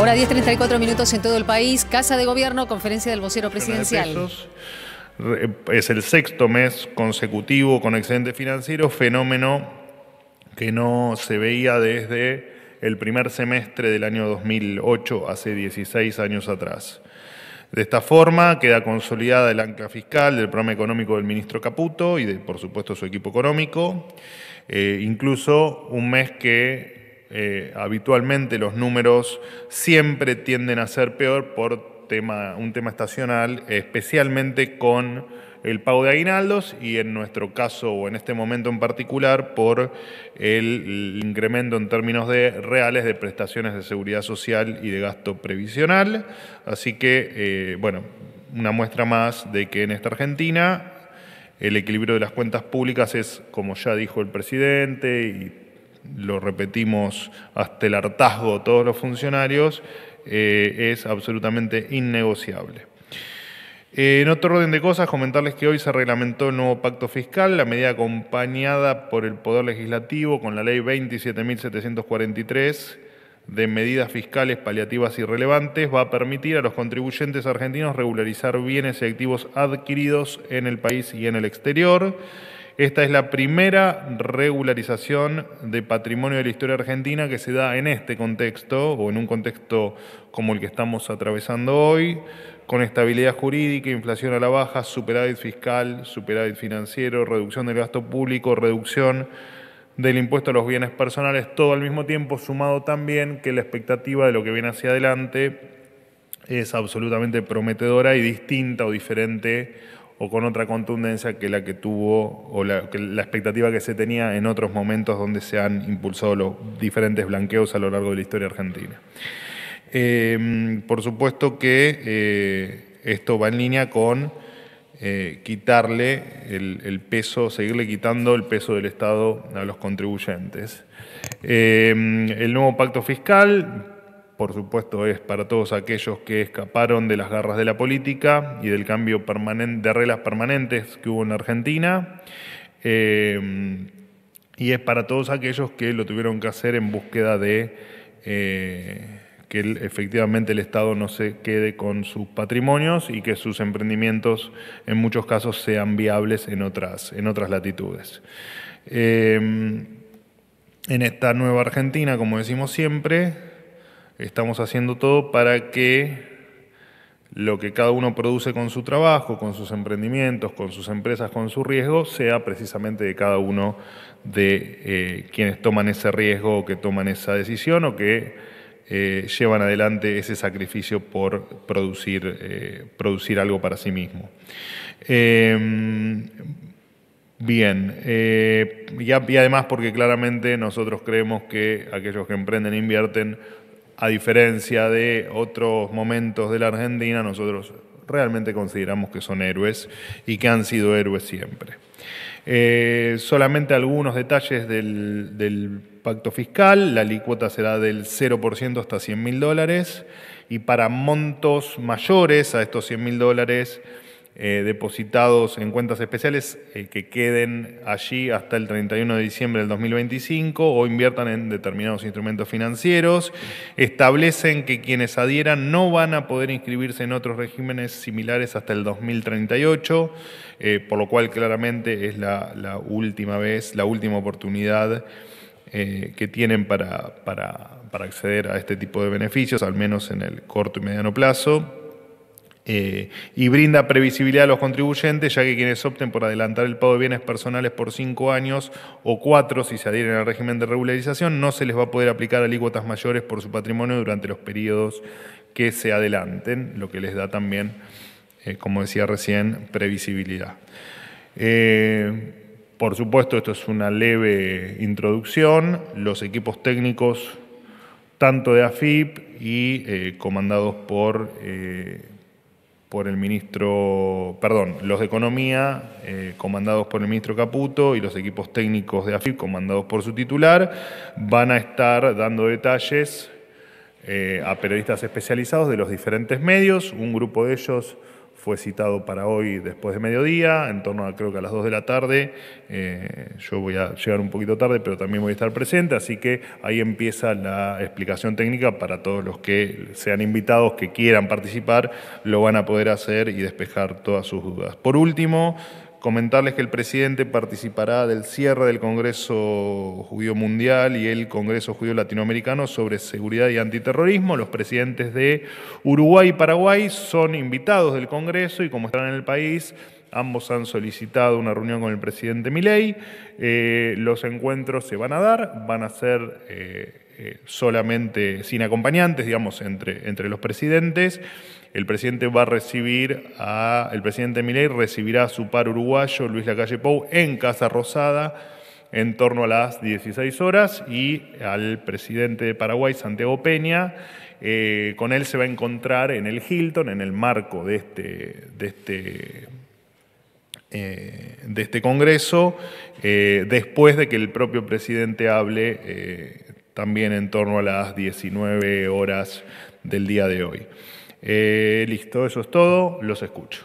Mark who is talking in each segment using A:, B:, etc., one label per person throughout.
A: Ahora 10.34 minutos en todo el país. Casa de Gobierno, conferencia del vocero presidencial.
B: Es el sexto mes consecutivo con excedente financiero, fenómeno que no se veía desde el primer semestre del año 2008, hace 16 años atrás. De esta forma queda consolidada el ancla fiscal del programa económico del ministro Caputo y por supuesto, su equipo económico, eh, incluso un mes que eh, habitualmente los números siempre tienden a ser peor por tema, un tema estacional, especialmente con el pago de aguinaldos y en nuestro caso o en este momento en particular por el incremento en términos de reales de prestaciones de seguridad social y de gasto previsional. Así que, eh, bueno, una muestra más de que en esta Argentina el equilibrio de las cuentas públicas es, como ya dijo el presidente y lo repetimos hasta el hartazgo todos los funcionarios, eh, es absolutamente innegociable. Eh, en otro orden de cosas, comentarles que hoy se reglamentó el nuevo pacto fiscal, la medida acompañada por el Poder Legislativo con la Ley 27.743 de medidas fiscales paliativas y relevantes va a permitir a los contribuyentes argentinos regularizar bienes y activos adquiridos en el país y en el exterior. Esta es la primera regularización de patrimonio de la historia argentina que se da en este contexto o en un contexto como el que estamos atravesando hoy, con estabilidad jurídica, inflación a la baja, superávit fiscal, superávit financiero, reducción del gasto público, reducción del impuesto a los bienes personales, todo al mismo tiempo, sumado también que la expectativa de lo que viene hacia adelante es absolutamente prometedora y distinta o diferente o con otra contundencia que la que tuvo o la, expectativa que se tenía en otros momentos donde se han impulsado los diferentes blanqueos a lo largo de la historia argentina. Eh, por supuesto que eh, esto va en línea con eh, quitarle el, peso, seguirle quitando el peso del Estado a los contribuyentes. el nuevo pacto fiscal por supuesto, es para todos aquellos que escaparon de las garras de la política y del cambio permanente, de reglas permanentes que hubo en Argentina. Eh, y es para todos aquellos que lo tuvieron que hacer en búsqueda de eh, que efectivamente el Estado no se quede con sus patrimonios y que sus emprendimientos en muchos casos sean viables en otras, latitudes. Eh, en esta nueva Argentina, como decimos siempre, Estamos haciendo todo para que lo que cada uno produce con su trabajo, con sus emprendimientos, con sus empresas, con su riesgo, sea precisamente de cada uno de eh, quienes toman ese riesgo o que toman esa decisión o que eh, llevan adelante ese sacrificio por producir, eh, producir algo para sí mismo. Em, bien, y, además porque claramente nosotros creemos que aquellos que emprenden e invierten a diferencia de otros momentos de la Argentina, nosotros realmente consideramos que son héroes y que han sido héroes siempre. Eh, solamente algunos detalles del, pacto fiscal, la licuota será del 0% hasta 100 mil dólares y para montos mayores a estos 100 mil dólares eh, depositados en cuentas especiales eh, que queden allí hasta el 31 de diciembre del 2025 o inviertan en determinados instrumentos financieros. Establecen que quienes adhieran no van a poder inscribirse en otros regímenes similares hasta el 2038, eh, por lo cual claramente es la, última vez, la última oportunidad que tienen para, para, para acceder a este tipo de beneficios, al menos en el corto y mediano plazo. Eh, y brinda previsibilidad a los contribuyentes, ya que quienes opten por adelantar el pago de bienes personales por cinco años o cuatro, si se adhieren al régimen de regularización, no se les va a poder aplicar alícuotas mayores por su patrimonio durante los periodos que se adelanten, lo que les da también, eh, como decía recién, previsibilidad. Eh, por supuesto, esto es una leve introducción. Los equipos técnicos, tanto de AFIP y comandados por por el ministro, perdón, los de Economía, eh, comandados por el ministro Caputo, y los equipos técnicos de AFIP, comandados por su titular, van a estar dando detalles eh, a periodistas especializados de los diferentes medios. Un grupo de ellos fue citado para hoy después de mediodía, en torno a creo que a las 2 de la tarde. Eh, yo voy a llegar un poquito tarde, pero también voy a estar presente, así que ahí empieza la explicación técnica para todos los que sean invitados, que quieran participar, lo van a poder hacer y despejar todas sus dudas. Por último, Comentarles que el presidente participará del cierre del Congreso Judío Mundial y el Congreso Judío Latinoamericano sobre Seguridad y Antiterrorismo. Los presidentes de Uruguay y Paraguay son invitados del Congreso y como están en el país, Ambos han solicitado una reunión con el presidente Milei. Eh, los encuentros se van a dar, van a ser eh, eh, solamente sin acompañantes, digamos, entre, entre los presidentes. El presidente va a recibir a, el presidente Milei recibirá a su par uruguayo, Luis Lacalle Pou, en Casa Rosada en torno a las 16 horas y al presidente de Paraguay, Santiago Peña. Eh, con él se va a encontrar en el Hilton, en el marco de este, de este, eh, de este Congreso, después de que el propio presidente hable también en torno a las 19 horas del día de hoy. Eh, listo, eso es todo, los escucho.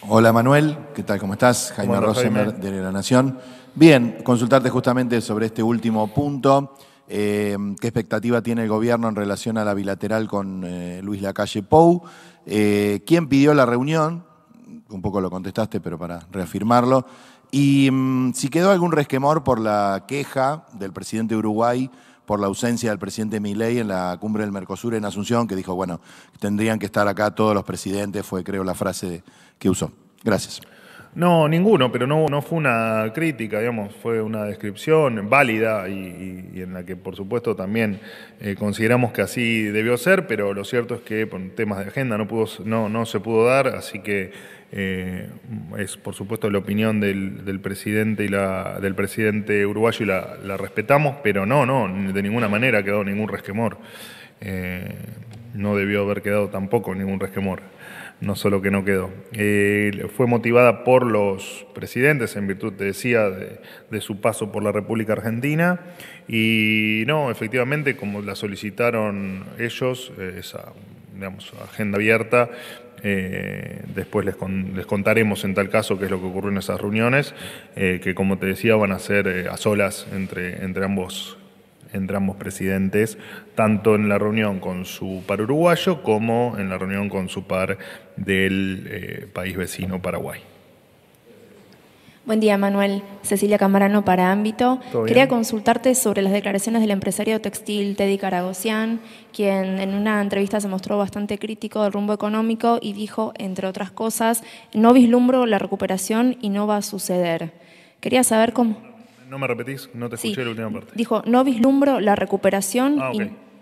B: Hola Manuel, ¿qué tal? ¿Cómo estás? Jaime Rosemer, de La Nación. Bien, consultarte justamente sobre este último punto. Eh, ¿Qué expectativa tiene el gobierno en relación a la bilateral con eh, Luis Lacalle Pou? ¿Quién pidió la reunión? Un poco lo contestaste, pero para reafirmarlo. Y mm, si quedó algún resquemor por la queja del presidente de Uruguay por la ausencia del presidente Milei en la cumbre del Mercosur en Asunción, que dijo, bueno, tendrían que estar acá todos los presidentes, fue creo la frase que usó. Gracias. No, ninguno, pero no, no fue una crítica, digamos, fue una descripción válida y, en la que, por supuesto, también eh, consideramos que así debió ser, pero lo cierto es que por temas de agenda no, pudo, no, no se pudo dar, así que eh, es, por supuesto, la opinión del, presidente y la, del presidente uruguayo y la, respetamos, pero no, no, de ninguna manera ha quedado ningún resquemor. Eh, no debió haber quedado tampoco ningún resquemor, no solo que no quedó. Eh, fue motivada por los presidentes, en virtud, te decía, de, su paso por la República Argentina, y no, efectivamente, como la solicitaron ellos, esa agenda abierta, eh, después les, les, contaremos en tal caso qué es lo que ocurrió en esas reuniones, eh, que como te decía van a ser eh, a solas entre, entre, ambos, entre ambos presidentes, tanto en la reunión con su par uruguayo como en la reunión con su par del país vecino Paraguay.
A: Buen día, Manuel. Cecilia Camarano para Ámbito. Quería consultarte sobre las declaraciones del empresario textil Teddy Caragosian, quien en una entrevista se mostró bastante crítico del rumbo económico y dijo, entre otras cosas, no vislumbro la recuperación y no va a suceder. Quería saber cómo.
B: No me repetís, no te escuché la última parte.
A: Dijo, no vislumbro la recuperación ah,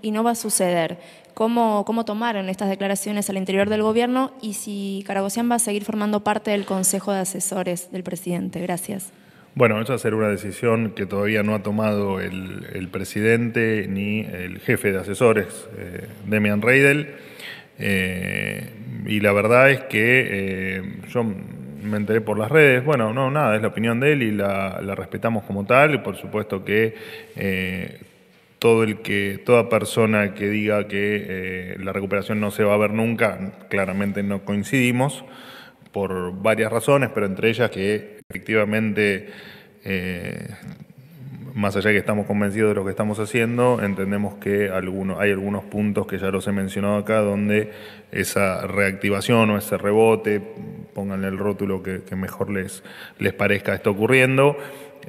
A: y no va a suceder cómo, tomaron estas declaraciones al interior del gobierno y si caragocián va a seguir formando parte del Consejo de Asesores del presidente. Gracias.
B: Bueno, eso esa ser una decisión que todavía no ha tomado el, presidente ni el jefe de asesores, eh, Demian Reidel. Eh, y la verdad es que eh, yo me enteré por las redes. Bueno, no, nada, es la opinión de él y la, respetamos como tal. Y por supuesto que todo el que, toda persona que diga que eh, la recuperación no se va a ver nunca, claramente no coincidimos por varias razones, pero entre ellas que efectivamente, eh, más allá de que estamos convencidos de lo que estamos haciendo, entendemos que hay algunos puntos que ya los he mencionado acá donde esa reactivación o ese rebote, pónganle el rótulo que, que mejor les, les parezca, está ocurriendo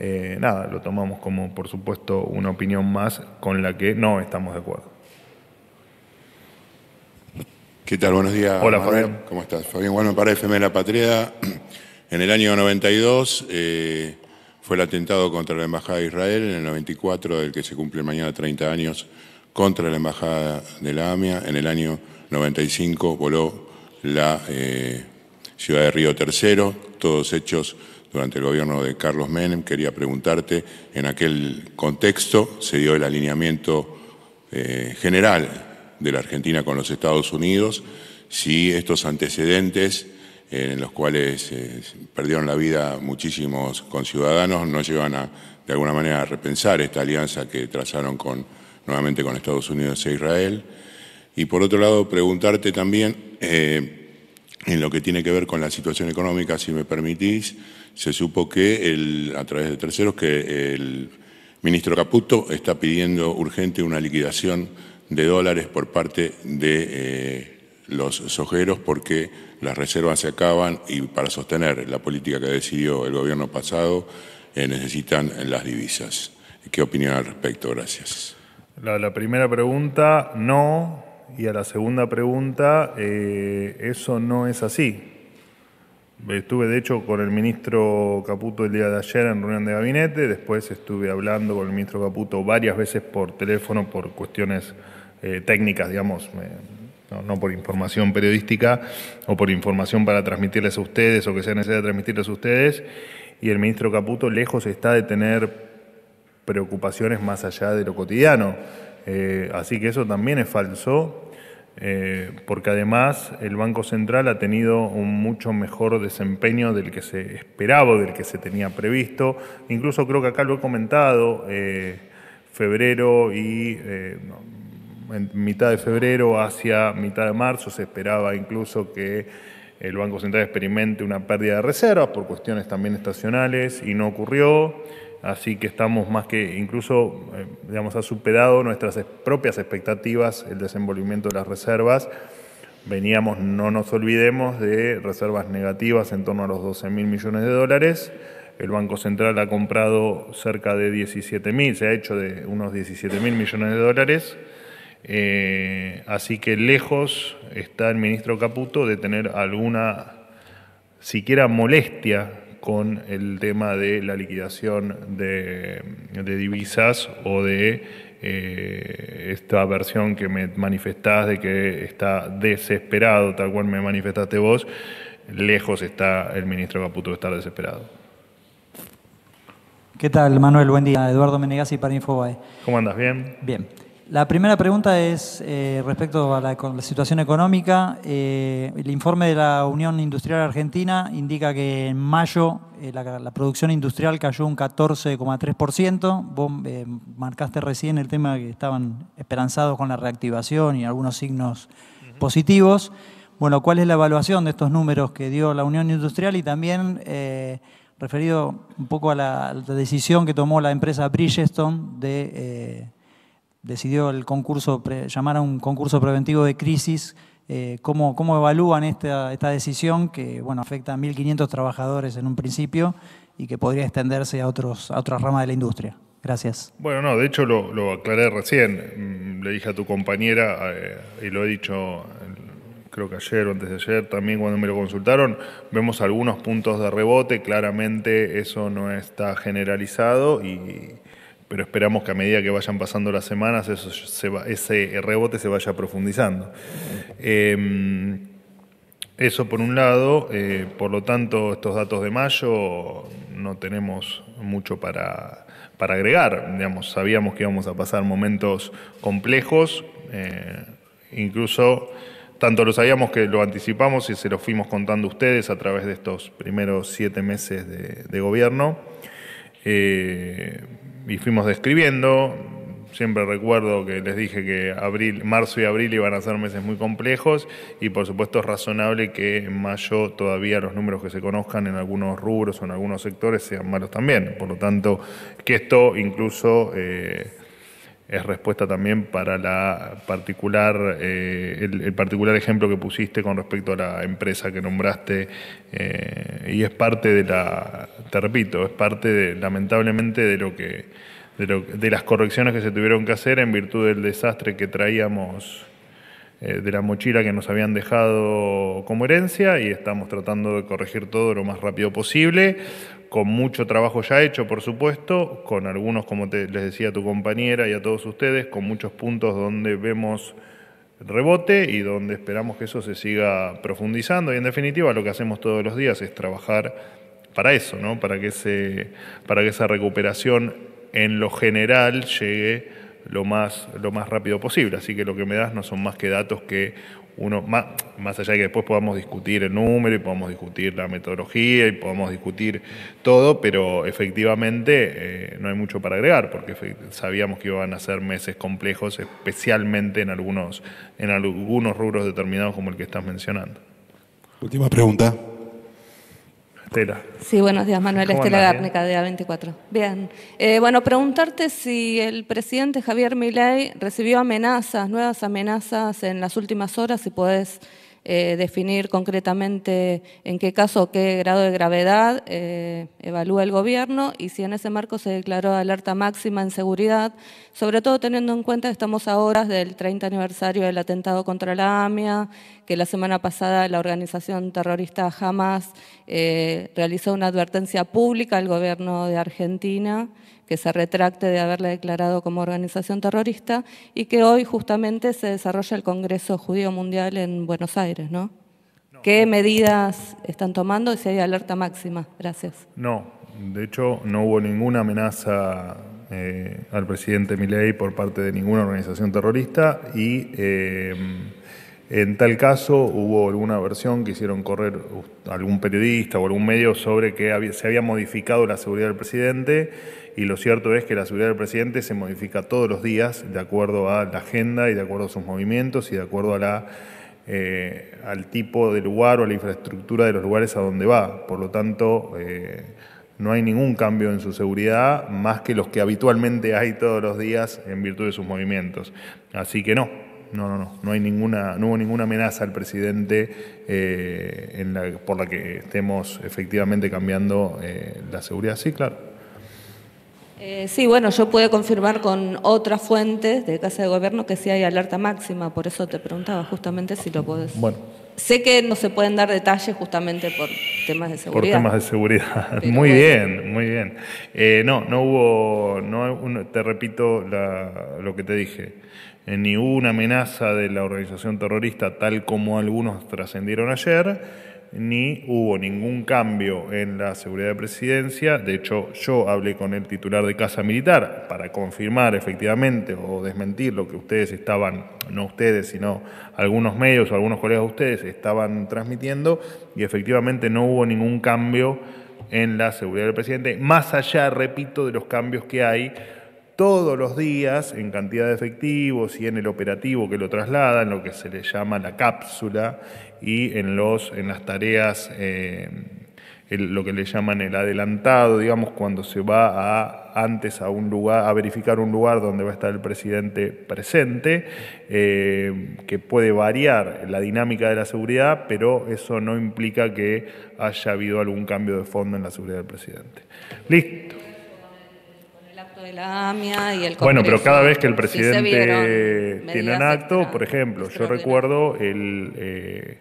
B: eh, nada, lo tomamos como, por supuesto, una opinión más con la que no estamos de acuerdo.
C: ¿Qué tal? Buenos días. Hola, Fabián. ¿Cómo estás? Fabián bueno para FM La Patria. En el año 92 eh, fue el atentado contra la Embajada de Israel, en el 94, del que se cumple mañana 30 años, contra la Embajada de la AMIA. En el año 95 voló la eh, ciudad de Río Tercero, todos hechos durante el gobierno de Carlos Menem. Quería preguntarte, en aquel contexto se dio el alineamiento eh, general de la Argentina con los Estados Unidos, si estos antecedentes eh, en los cuales eh, perdieron la vida muchísimos conciudadanos no llevan a, de alguna manera, a repensar esta alianza que trazaron con, nuevamente con Estados Unidos e Israel. Y por otro lado, preguntarte también en lo que tiene que ver con la situación económica, si me permitís, se supo que el, a través de terceros que el ministro Caputo está pidiendo urgente una liquidación de dólares por parte de eh, los sojeros porque las reservas se acaban y para sostener la política que decidió el gobierno pasado eh, necesitan las divisas. ¿Qué opinión al respecto? Gracias.
B: la primera pregunta, no, y a la segunda pregunta, eh, eso no es así. Estuve, de hecho, con el ministro Caputo el día de ayer en reunión de gabinete, después estuve hablando con el ministro Caputo varias veces por teléfono por cuestiones eh, técnicas, digamos, no, por información periodística o por información para transmitirles a ustedes o que sea necesario transmitirles a ustedes, y el ministro Caputo lejos está de tener preocupaciones más allá de lo cotidiano. Eh, así que eso también es falso, eh, porque además el Banco Central ha tenido un mucho mejor desempeño del que se esperaba, del que se tenía previsto. Incluso creo que acá lo he comentado, eh, febrero y en mitad de febrero hacia mitad de marzo se esperaba incluso que el Banco Central experimente una pérdida de reservas por cuestiones también estacionales y no ocurrió. Así que estamos más que, incluso, eh, digamos, ha superado nuestras propias expectativas el desenvolvimiento de las reservas. Veníamos, no nos olvidemos, de reservas negativas en torno a los 12 mil millones de dólares. El Banco Central ha comprado cerca de 17 mil, se ha hecho de unos 17 mil millones de dólares. Eh, así que lejos está el ministro Caputo de tener alguna siquiera molestia con el tema de la liquidación de, divisas o de eh, esta versión que me manifestás de que está desesperado, tal cual me manifestaste vos, lejos está el ministro Caputo de estar desesperado.
C: ¿Qué tal, Manuel? Buen día. Eduardo Menegasi para Infobae. ¿Cómo andas? ¿Bien? Bien. La primera pregunta es eh, respecto a la, situación económica. Eh, el informe de la Unión Industrial Argentina indica que en mayo eh, la, producción industrial cayó un 14,3%. Vos marcaste recién el tema que estaban esperanzados con la reactivación y algunos signos positivos. Bueno, ¿cuál es la evaluación de estos números que dio la Unión Industrial y también referido un poco a la, decisión que tomó la empresa Bridgestone de decidió el concurso llamar a un concurso preventivo de crisis. Eh, ¿cómo, evalúan esta, esta, decisión que bueno, afecta a 1.500 trabajadores en un principio y que podría extenderse a, otros, a otras ramas de la industria? Gracias.
B: Bueno, no, de hecho lo, aclaré recién. Mm, le dije a tu compañera, eh, y lo he dicho creo que ayer o antes de ayer, también cuando me lo consultaron, vemos algunos puntos de rebote, claramente eso no está generalizado y, pero esperamos que a medida que vayan pasando las semanas eso ese rebote se vaya profundizando. Em, eso por un lado, eh, por lo tanto estos datos de mayo no tenemos mucho para, agregar, digamos, sabíamos que íbamos a pasar momentos complejos, eh, incluso tanto lo sabíamos que lo anticipamos y se lo fuimos contando a ustedes a través de estos primeros siete meses de, gobierno. Eh, y fuimos describiendo. Siempre recuerdo que les dije que abril, marzo y abril iban a ser meses muy complejos y por supuesto es razonable que en mayo todavía los números que se conozcan en algunos rubros o en algunos sectores sean malos también. Por lo tanto, que esto incluso... Eh, es respuesta también para la particular, eh, el, particular ejemplo que pusiste con respecto a la empresa que nombraste eh, y es parte de la, te repito, es parte de, lamentablemente de lo que, de, lo, de las correcciones que se tuvieron que hacer en virtud del desastre que traíamos eh, de la mochila que nos habían dejado como herencia y estamos tratando de corregir todo lo más rápido posible, con mucho trabajo ya hecho, por supuesto, con algunos, como les decía a tu compañera y a todos ustedes, con muchos puntos donde vemos rebote y donde esperamos que eso se siga profundizando. Y en definitiva lo que hacemos todos los días es trabajar para eso, ¿no? para, que para que esa recuperación en lo general llegue lo más, lo más rápido posible. Así que lo que me das no son más que datos que uno, más, más allá de que después podamos discutir el número y podamos discutir la metodología y podamos discutir todo, pero efectivamente eh, no hay mucho para agregar, porque sabíamos que iban a ser meses complejos, especialmente en algunos, en algunos rubros determinados como el que estás mencionando. Última pregunta.
A: Sí, buenos días, Manuel. Estela Gárnica, día 24 Bien. Eh, bueno, preguntarte si el presidente Javier Milei recibió amenazas, nuevas amenazas en las últimas horas, si puedes. Eh, definir concretamente en qué caso, qué grado de gravedad eh, evalúa el gobierno y si en ese marco se declaró alerta máxima en seguridad, sobre todo teniendo en cuenta que estamos ahora del 30 aniversario del atentado contra la AMIA, que la semana pasada la organización terrorista Hamas eh, realizó una advertencia pública al gobierno de Argentina que se retracte de haberla declarado como organización terrorista y que hoy justamente se desarrolla el Congreso Judío Mundial en Buenos Aires, ¿no? no. qué medidas están tomando y si hay alerta máxima? Gracias.
B: No, de hecho no hubo ninguna amenaza eh, al presidente Milei por parte de ninguna organización terrorista y... Eh, en tal caso, hubo alguna versión que hicieron correr algún periodista o algún medio sobre que se había modificado la seguridad del presidente y lo cierto es que la seguridad del presidente se modifica todos los días de acuerdo a la agenda y de acuerdo a sus movimientos y de acuerdo a la, eh, al tipo de lugar o a la infraestructura de los lugares a donde va. Por lo tanto, eh, no hay ningún cambio en su seguridad más que los que habitualmente hay todos los días en virtud de sus movimientos. Así que no, no, no, no, no hay ninguna, no hubo ninguna amenaza al presidente eh, en por la que estemos efectivamente cambiando la seguridad. Sí, claro.
A: Eh, sí, bueno, yo pude confirmar con otras fuentes de Casa de Gobierno que sí hay alerta máxima, por eso te preguntaba justamente si lo podés. Bueno. Sé que no se pueden dar detalles justamente por temas de seguridad. Por temas de
B: seguridad. muy bien, muy bien. Eh, no, no hubo, no, te repito lo que te dije eh, ni una amenaza de la organización terrorista tal como algunos trascendieron ayer, ni hubo ningún cambio en la seguridad de presidencia. De hecho, yo hablé con el titular de Casa Militar para confirmar efectivamente o desmentir lo que ustedes estaban, no ustedes, sino algunos medios o algunos colegas de ustedes estaban transmitiendo y efectivamente no hubo ningún cambio en la seguridad del presidente, más allá, repito, de los cambios que hay todos los días en cantidad de efectivos y en el operativo que lo traslada, en lo que se le llama la cápsula y en, los, en las tareas, eh, lo que le llaman el adelantado, digamos, cuando se va a antes a un lugar, a verificar un lugar donde va a estar el presidente presente, eh, que puede variar la dinámica de la seguridad, pero eso no implica que haya habido algún cambio de fondo en la seguridad del presidente. Listo
A: de y el Bueno, pero cada vez que el presidente tiene un
B: acto, por ejemplo, yo recuerdo el, eh,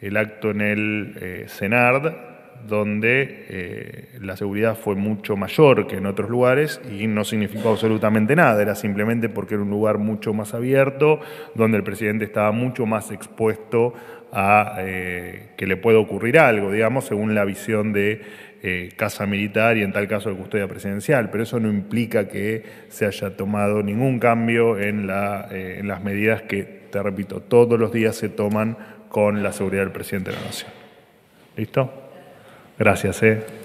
B: el acto en el eh, Senard, donde eh, la seguridad fue mucho mayor que en otros lugares y no significó absolutamente nada, era simplemente porque era un lugar mucho más abierto, donde el presidente estaba mucho más expuesto a eh, que le pueda ocurrir algo, digamos, según la visión de eh, casa militar y en tal caso de custodia presidencial, pero eso no implica que se haya tomado ningún cambio en las medidas que, te repito, todos los días se toman con la seguridad del presidente de la Nación. ¿Listo? Gracias. Eh.